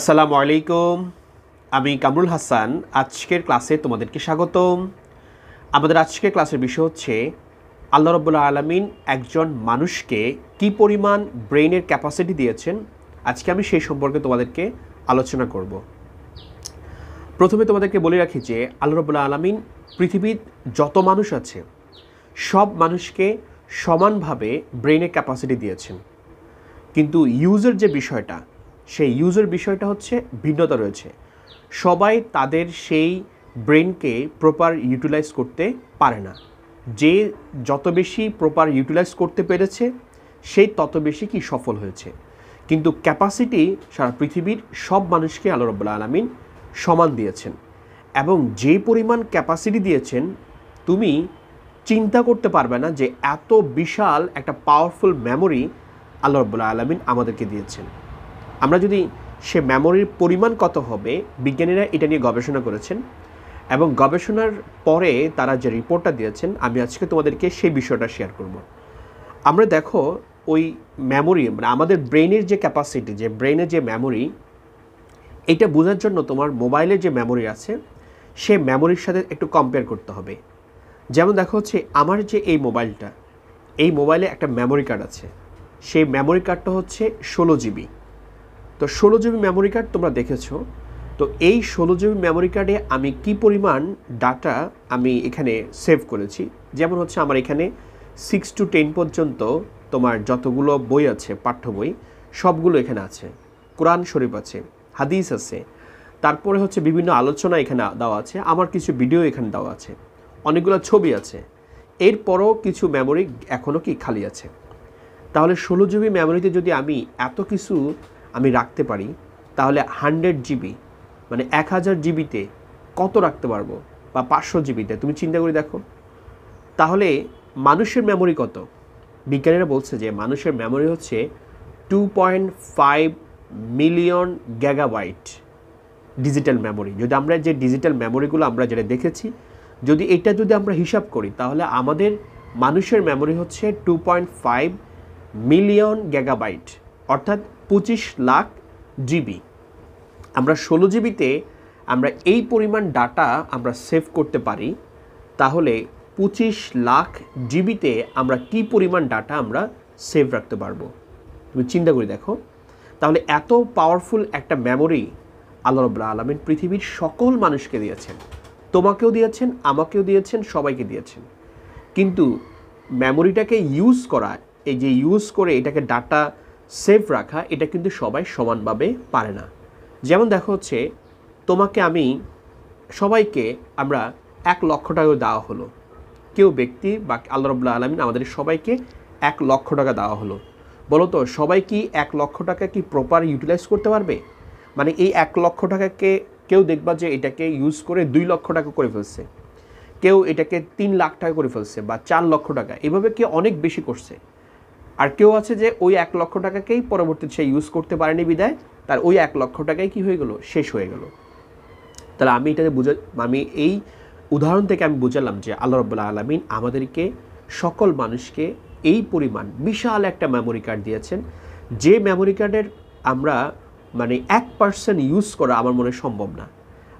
আসসালামু আলাইকুম আমি কামরুল হাসান আজকের ক্লাসে তোমাদেরকে স্বাগতম আমাদের আজকের ক্লাসের বিষয় হচ্ছে আল্লাহ রব্বুল্লা আলমিন একজন মানুষকে কি পরিমাণ ব্রেইনের ক্যাপাসিটি দিয়েছেন আজকে আমি সেই সম্পর্কে তোমাদেরকে আলোচনা করব প্রথমে তোমাদেরকে বলে রাখি যে আল্লাহ রব্বুল্লা আলমিন পৃথিবীর যত মানুষ আছে সব মানুষকে সমানভাবে ব্রেইনের ক্যাপাসিটি দিয়েছেন কিন্তু ইউজের যে বিষয়টা সেই ইউজের বিষয়টা হচ্ছে ভিন্নতা রয়েছে সবাই তাদের সেই ব্রেনকে প্রপার ইউটিলাইজ করতে পারে না যে যত বেশি প্রপার ইউটিলাইজ করতে পেরেছে সেই তত বেশি কি সফল হয়েছে কিন্তু ক্যাপাসিটি সারা পৃথিবীর সব মানুষকে আল্লাহ রব্লা আলমিন সমান দিয়েছেন এবং যে পরিমাণ ক্যাপাসিটি দিয়েছেন তুমি চিন্তা করতে পারবে না যে এত বিশাল একটা পাওয়ারফুল মেমোরি আল্লাহ রব্লা আলমিন আমাদেরকে দিয়েছেন আমরা যদি সে মেমোরির পরিমাণ কত হবে বিজ্ঞানীরা এটা নিয়ে গবেষণা করেছেন এবং গবেষণার পরে তারা যে রিপোর্টটা দিয়েছেন আমি আজকে তোমাদেরকে সেই বিষয়টা শেয়ার করব আমরা দেখো ওই মেমোরি মানে আমাদের ব্রেনের যে ক্যাপাসিটি যে ব্রেনের যে মেমোরি এটা বোঝার জন্য তোমার মোবাইলে যে মেমোরি আছে সে মেমোরির সাথে একটু কম্পেয়ার করতে হবে যেমন দেখো হচ্ছে আমার যে এই মোবাইলটা এই মোবাইলে একটা মেমোরি কার্ড আছে সেই মেমোরি কার্ডটা হচ্ছে ষোলো জিবি তো ষোলো জিবি মেমোরি কার্ড তোমরা দেখেছো তো এই ষোলো জিবি মেমোরি কার্ডে আমি কি পরিমাণ ডাটা আমি এখানে সেভ করেছি যেমন হচ্ছে আমার এখানে সিক্স টু টেন পর্যন্ত তোমার যতগুলো বই আছে পাঠ্য বই সবগুলো এখানে আছে কোরআন শরীফ আছে হাদিস আছে তারপরে হচ্ছে বিভিন্ন আলোচনা এখানে দেওয়া আছে আমার কিছু ভিডিও এখানে দেওয়া আছে অনেকগুলো ছবি আছে এরপরও কিছু মেমোরি এখনও কি খালি আছে তাহলে ষোলো জিবি মেমোরিতে যদি আমি এত কিছু আমি রাখতে পারি তাহলে হান্ড্রেড জিবি মানে এক হাজার জিবিতে কত রাখতে পারবো বা পাঁচশো জিবিতে তুমি চিন্তা করে দেখো তাহলে মানুষের মেমোরি কত বিজ্ঞানীরা বলছে যে মানুষের মেমোরি হচ্ছে two point five million gigabyte digital memory যদি আমরা যে ডিজিটাল মেমোরিগুলো আমরা যেটা দেখেছি যদি এটা যদি আমরা হিসাব করি তাহলে আমাদের মানুষের মেমোরি হচ্ছে two point five million gigabyte অর্থাৎ পঁচিশ লাখ জিবি আমরা ষোলো জিবিতে আমরা এই পরিমাণ ডাটা আমরা সেভ করতে পারি তাহলে পঁচিশ লাখ জিবিতে আমরা কী পরিমাণ ডাটা আমরা সেভ রাখতে পারবো তুমি চিন্তা করে দেখো তাহলে এত পাওয়ারফুল একটা মেমোরি আল্লাহ রবুল্লা আলমিন পৃথিবীর সকল মানুষকে দিয়েছেন তোমাকেও দিয়েছেন আমাকেও দিয়েছেন সবাইকে দিয়েছেন কিন্তু মেমোরিটাকে ইউজ করা এই যে ইউজ করে এটাকে ডাটা সেভ রাখা এটা কিন্তু সবাই সমানভাবে পারে না যেমন দেখা হচ্ছে তোমাকে আমি সবাইকে আমরা এক লক্ষ টাকা দেওয়া হলো কেউ ব্যক্তি বা আল্লাহ রবুল্লা আলমিন আমাদের সবাইকে এক লক্ষ টাকা দেওয়া হলো বলো তো সবাই কি এক লক্ষ টাকা কি প্রপার ইউটিলাইজ করতে পারবে মানে এই এক লক্ষ টাকাকে কেউ দেখবা যে এটাকে ইউজ করে দুই লক্ষ টাকা করে ফেলছে কেউ এটাকে তিন লাখ টাকা করে ফেলছে বা চার লক্ষ টাকা এভাবে কেউ অনেক বেশি করছে আর কেউ আছে যে ওই এক লক্ষ টাকাকেই পরবর্তীতে সে ইউজ করতে পারেনি বিদায় তার ওই এক লক্ষ টাকাই কী হয়ে গেলো শেষ হয়ে গেল তাহলে আমি এটাতে বুঝে আমি এই উদাহরণ থেকে আমি বুঝালাম যে আল্লাহ রব্লা আলমিন আমাদেরকে সকল মানুষকে এই পরিমাণ বিশাল একটা মেমোরি কার্ড দিয়েছেন যে মেমোরি কার্ডের আমরা মানে এক পার্সেন্ট ইউজ করা আমার মনে সম্ভব না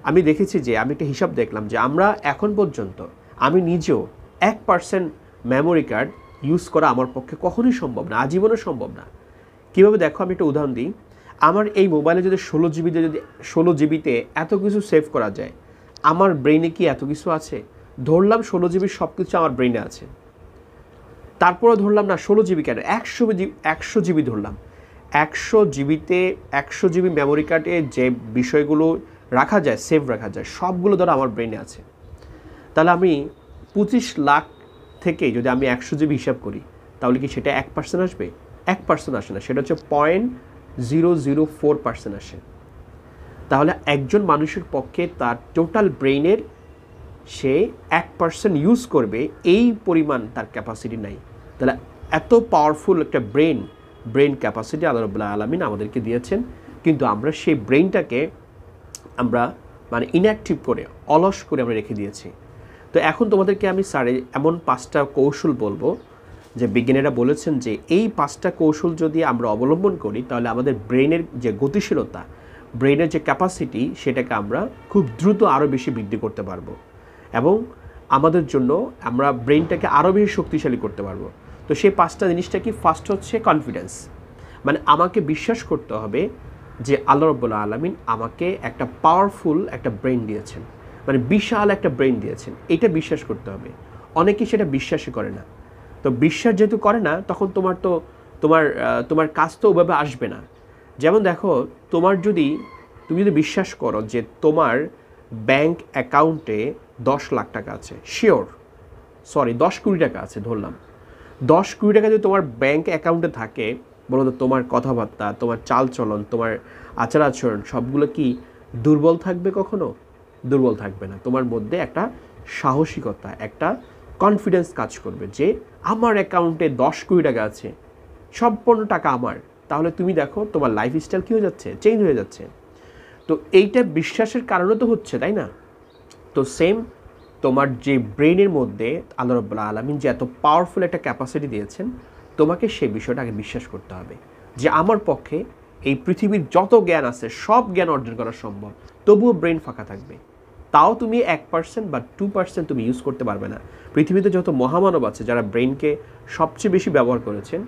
আমি দেখেছি যে আমি একটা হিসাব দেখলাম যে আমরা এখন পর্যন্ত আমি নিজেও এক পার্সেন্ট মেমোরি কার্ড ইউজ করা আমার পক্ষে কখনোই সম্ভব না আজীবনও সম্ভব না কীভাবে দেখো আমি একটা উদাহরণ দিই আমার এই মোবাইলে যদি ষোলো জিবিতে যদি ষোলো জিবিতে এত কিছু সেভ করা যায় আমার ব্রেইনে কি এত কিছু আছে ধরলাম ষোলো জিবি সব কিছু আমার ব্রেনে আছে তারপরে ধরলাম না ষোলো জিবি কেন একশো জিবি একশো জিবি ধরলাম একশো জিবিতে একশো জিবি মেমোরি কার্ডে যে বিষয়গুলো রাখা যায় সেভ রাখা যায় সবগুলো ধরো আমার ব্রেনে আছে তাহলে আমি পঁচিশ লাখ থেকে যদি আমি একশো জিবি হিসাব করি তাহলে কি সেটা এক পার্সেন্ট আসবে এক পার্সেন্ট আসে না সেটা হচ্ছে point zero zero four percent আসে তাহলে একজন মানুষের পক্ষে তার টোটাল ব্রেইনের সে এক পার্সেন্ট ইউজ করবে এই পরিমাণ তার ক্যাপাসিটি নাই তাহলে এত পাওয়ারফুল একটা ব্রেন ব্রেন ক্যাপাসিটি আল্লাহ রবুল্লাহ আলমিন আমাদেরকে দিয়েছেন কিন্তু আমরা সেই ব্রেনটাকে আমরা মানে ইনঅ্যাক্টিভ করে অলস করে আমরা রেখে দিয়েছি তো এখন তোমাদেরকে আমি স্যারে এমন পাঁচটা কৌশল বলবো যে বিজ্ঞানীরা বলেছেন যে এই পাঁচটা কৌশল যদি আমরা অবলম্বন করি তাহলে আমাদের ব্রেনের যে গতিশীলতা ব্রেনের যে ক্যাপাসিটি সেটাকে আমরা খুব দ্রুত আরও বেশি বৃদ্ধি করতে পারবো এবং আমাদের জন্য আমরা ব্রেনটাকে আরও বেশি শক্তিশালী করতে পারবো তো সেই পাঁচটা জিনিসটা কি ফার্স্ট হচ্ছে কনফিডেন্স মানে আমাকে বিশ্বাস করতে হবে যে আল্লাহ রব্বুল্লাহ আলমিন আমাকে একটা পাওয়ারফুল একটা ব্রেন দিয়েছেন মানে বিশাল একটা ব্রেন দিয়েছেন এটা বিশ্বাস করতে হবে অনেকেই সেটা বিশ্বাসই করে না তো বিশ্বাস যেহেতু করে না তখন তোমার তো তোমার তোমার কাজ তো ওভাবে আসবে না যেমন দেখো তোমার যদি তুমি যদি বিশ্বাস করো যে তোমার ব্যাংক অ্যাকাউন্টে দশ লাখ টাকা আছে শিওর সরি দশ কোটি টাকা আছে ধরলাম দশ কোটি টাকা যদি তোমার ব্যাংক অ্যাকাউন্টে থাকে বলো তো তোমার কথাবার্তা তোমার চালচলন তোমার আচার আচরণ সবগুলো কি দুর্বল থাকবে কখনো দুর্বল থাকবে না তোমার মধ্যে একটা সাহসিকতা একটা কনফিডেন্স কাজ করবে যে আমার অ্যাকাউন্টে দশ কোটি টাকা আছে সম্পূর্ণ টাকা আমার তাহলে তুমি দেখো তোমার লাইফ স্টাইল কী হয়ে যাচ্ছে চেঞ্জ হয়ে যাচ্ছে তো এইটা বিশ্বাসের কারণে তো হচ্ছে তাই না তো সেম তোমার যে ব্রেনের মধ্যে আল্লাহ রব্লা আলমিন যে এত পাওয়ারফুল একটা ক্যাপাসিটি দিয়েছেন তোমাকে সেই বিষয়টা আগে বিশ্বাস করতে হবে যে আমার পক্ষে এই পৃথিবীর যত জ্ঞান আছে সব জ্ঞান অর্জন করা সম্ভব তবুও ব্রেন ফাঁকা থাকবে তাও তুমি এক পার্সেন্ট বা টু পার্সেন্ট তুমি ইউজ করতে পারবে না পৃথিবীতে যত মহামানব আছে যারা ব্রেনকে সবচেয়ে বেশি ব্যবহার করেছেন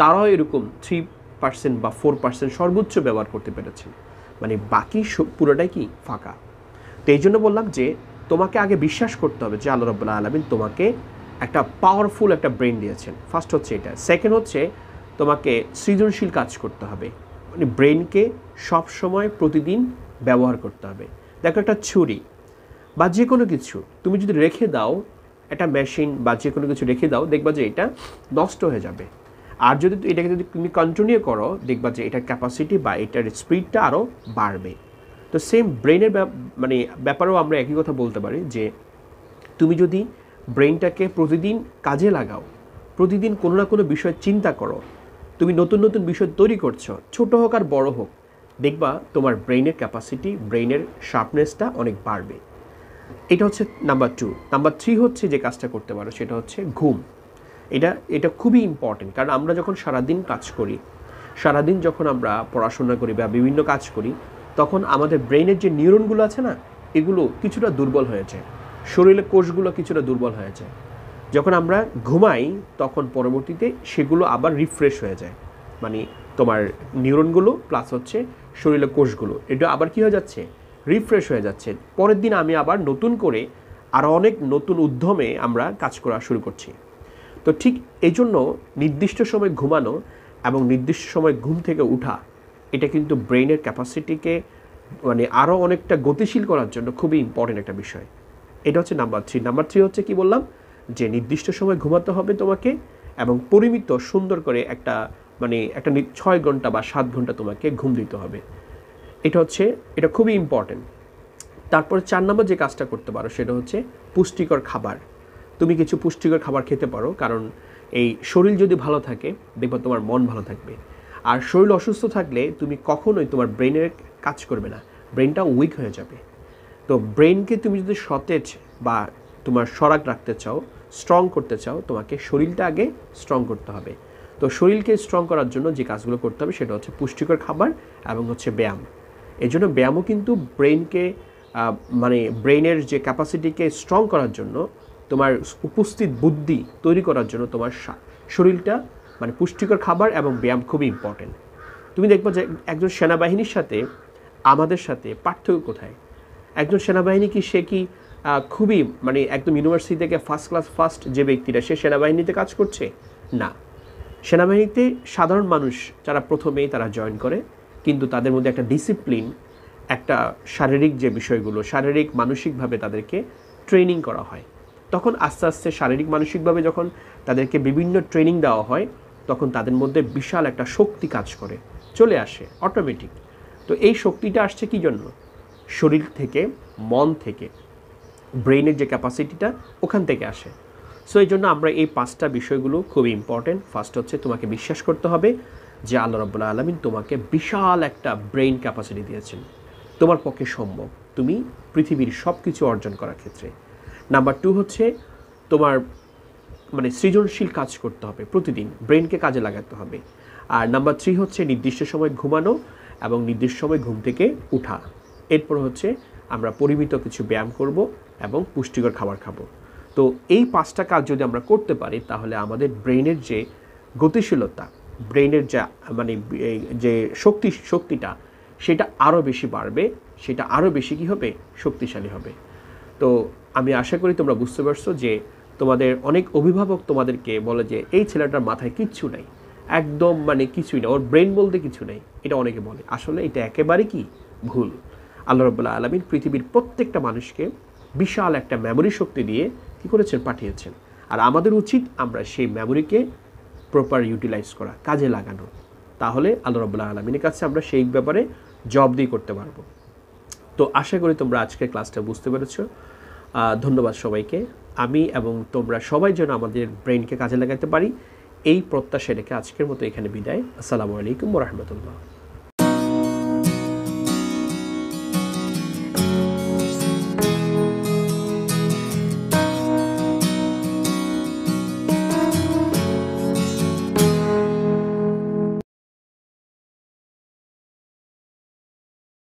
তারাও এরকম থ্রি পার্সেন্ট বা ফোর পার্সেন্ট সর্বোচ্চ ব্যবহার করতে পেরেছেন মানে বাকি পুরোটাই কি ফাঁকা তো এই জন্য বললাম যে তোমাকে আগে বিশ্বাস করতে হবে যে আল্লাহ রব্লা আলমিন তোমাকে একটা পাওয়ারফুল একটা ব্রেন দিয়েছেন ফার্স্ট হচ্ছে এটা সেকেন্ড হচ্ছে তোমাকে সৃজনশীল কাজ করতে হবে মানে ব্রেনকে সবসময় প্রতিদিন ব্যবহার করতে হবে দেখো একটা ছুরি বা যে কোনো কিছু তুমি যদি রেখে দাও একটা মেশিন বা যে কোনো কিছু রেখে দাও দেখবা যে এটা নষ্ট হয়ে যাবে আর যদি এটাকে যদি তুমি কন্টিনিউ করো দেখবা যে এটার ক্যাপাসিটি বা এটার স্পিডটা আরও বাড়বে তো সেম ব্রেনের মানে ব্যাপারেও আমরা একই কথা বলতে পারি যে তুমি যদি ব্রেনটাকে প্রতিদিন কাজে লাগাও প্রতিদিন কোনো না কোনো বিষয় চিন্তা করো তুমি নতুন নতুন বিষয় তৈরি করছো ছোট হোক আর বড় হোক দেখবা তোমার ব্রেনের ক্যাপাসিটি ব্রেনের শার্পনেসটা অনেক বাড়বে এটা হচ্ছে নাম্বার টু নাম্বার থ্রি হচ্ছে যে কাজটা করতে পারো সেটা হচ্ছে ঘুম এটা এটা খুবই ইম্পর্টেন্ট কারণ আমরা যখন সারাদিন কাজ করি সারাদিন যখন আমরা পড়াশোনা করি বা বিভিন্ন কাজ করি তখন আমাদের ব্রেনের যে নিউরনগুলো আছে না এগুলো কিছুটা দুর্বল হয়েছে শরীরের কোষগুলো কিছুটা দুর্বল হয়েছে যখন আমরা ঘুমাই তখন পরবর্তীতে সেগুলো আবার রিফ্রেশ হয়ে যায় মানে তোমার নিউরনগুলো প্লাস হচ্ছে শরীরের কোষগুলো এটা আবার কী হয়ে যাচ্ছে রিফ্রেশ হয়ে যাচ্ছে পরের দিন আমি আবার নতুন করে আরও অনেক নতুন উদ্যমে আমরা কাজ করা শুরু করছি তো ঠিক এই জন্য নির্দিষ্ট সময় ঘুমানো এবং নির্দিষ্ট সময় ঘুম থেকে উঠা এটা কিন্তু ব্রেনের ক্যাপাসিটিকে মানে আরও অনেকটা গতিশীল করার জন্য খুবই ইম্পর্টেন্ট একটা বিষয় এটা হচ্ছে নাম্বার থ্রি নাম্বার থ্রি হচ্ছে কি বললাম যে নির্দিষ্ট সময় ঘুমাতে হবে তোমাকে এবং পরিমিত সুন্দর করে একটা মানে একটা ছয় ঘন্টা বা সাত ঘন্টা তোমাকে ঘুম দিতে হবে এটা হচ্ছে এটা খুবই ইম্পর্টেন্ট তারপরে চার নম্বর যে কাজটা করতে পারো সেটা হচ্ছে পুষ্টিকর খাবার তুমি কিছু পুষ্টিকর খাবার খেতে পারো কারণ এই শরীর যদি ভালো থাকে দেখবো তোমার মন ভালো থাকবে আর শরীর অসুস্থ থাকলে তুমি কখনোই তোমার ব্রেনের কাজ করবে না ব্রেনটা উইক হয়ে যাবে তো ব্রেনকে তুমি যদি সতেজ বা তোমার সরাগ রাখতে চাও স্ট্রং করতে চাও তোমাকে শরীরটা আগে স্ট্রং করতে হবে তো শরীরকে স্ট্রং করার জন্য যে কাজগুলো করতে হবে সেটা হচ্ছে পুষ্টিকর খাবার এবং হচ্ছে ব্যায়াম এই জন্য ব্যায়ামও কিন্তু ব্রেনকে মানে ব্রেনের যে ক্যাপাসিটিকে স্ট্রং করার জন্য তোমার উপস্থিত বুদ্ধি তৈরি করার জন্য তোমার শরীরটা মানে পুষ্টিকর খাবার এবং ব্যায়াম খুবই ইম্পর্টেন্ট তুমি দেখবো যে একজন সেনাবাহিনীর সাথে আমাদের সাথে পার্থক্য কোথায় একজন সেনাবাহিনী কি সে কি খুবই মানে একদম ইউনিভার্সিটি থেকে ফার্স্ট ক্লাস ফার্স্ট যে ব্যক্তিরা সে সেনাবাহিনীতে কাজ করছে না সেনাবাহিনীতে সাধারণ মানুষ যারা প্রথমেই তারা জয়েন করে কিন্তু তাদের মধ্যে একটা ডিসিপ্লিন একটা শারীরিক যে বিষয়গুলো শারীরিক মানসিকভাবে তাদেরকে ট্রেনিং করা হয় তখন আস্তে আস্তে শারীরিক মানসিকভাবে যখন তাদেরকে বিভিন্ন ট্রেনিং দেওয়া হয় তখন তাদের মধ্যে বিশাল একটা শক্তি কাজ করে চলে আসে অটোমেটিক তো এই শক্তিটা আসছে কী জন্য শরীর থেকে মন থেকে ব্রেনের যে ক্যাপাসিটিটা ওখান থেকে আসে সো এই জন্য আমরা এই পাঁচটা বিষয়গুলো খুবই ইম্পর্ট্যান্ট ফার্স্ট হচ্ছে তোমাকে বিশ্বাস করতে হবে যে আল্লাহ রব্বুল আলমিন তোমাকে বিশাল একটা ব্রেইন ক্যাপাসিটি দিয়েছেন তোমার পক্ষে সম্ভব তুমি পৃথিবীর সব কিছু অর্জন করার ক্ষেত্রে নাম্বার টু হচ্ছে তোমার মানে সৃজনশীল কাজ করতে হবে প্রতিদিন ব্রেনকে কাজে লাগাতে হবে আর নাম্বার থ্রি হচ্ছে নির্দিষ্ট সময় ঘুমানো এবং নির্দিষ্ট সময় ঘুম থেকে উঠা এরপর হচ্ছে আমরা পরিমিত কিছু ব্যায়াম করব এবং পুষ্টিকর খাবার খাবো তো এই পাঁচটা কাজ যদি আমরা করতে পারি তাহলে আমাদের ব্রেনের যে গতিশীলতা ব্রেনের যা মানে যে শক্তি শক্তিটা সেটা আরও বেশি বাড়বে সেটা আরও বেশি কী হবে শক্তিশালী হবে তো আমি আশা করি তোমরা বুঝতে পারছো যে তোমাদের অনেক অভিভাবক তোমাদেরকে বলে যে এই ছেলেটার মাথায় কিচ্ছু নাই একদম মানে কিছুই না ওর ব্রেন বলতে কিছু নেই এটা অনেকে বলে আসলে এটা একেবারে কি ভুল আল্লাহ রবাহ আলমিন পৃথিবীর প্রত্যেকটা মানুষকে বিশাল একটা মেমোরি শক্তি দিয়ে কী করেছেন পাঠিয়েছেন আর আমাদের উচিত আমরা সেই মেমোরিকে প্রপার ইউটিলাইজ করা কাজে লাগানো তাহলে আল্লাহ রবুল্লাহ আলমিনের কাছে আমরা সেই ব্যাপারে জব দিয়ে করতে পারবো তো আশা করি তোমরা আজকের ক্লাসটা বুঝতে পেরেছ ধন্যবাদ সবাইকে আমি এবং তোমরা সবাই যেন আমাদের ব্রেনকে কাজে লাগাতে পারি এই প্রত্যাশা রেখে আজকের মতো এখানে বিদায় আসসালামু আলাইকুম রহমতুল্লাহ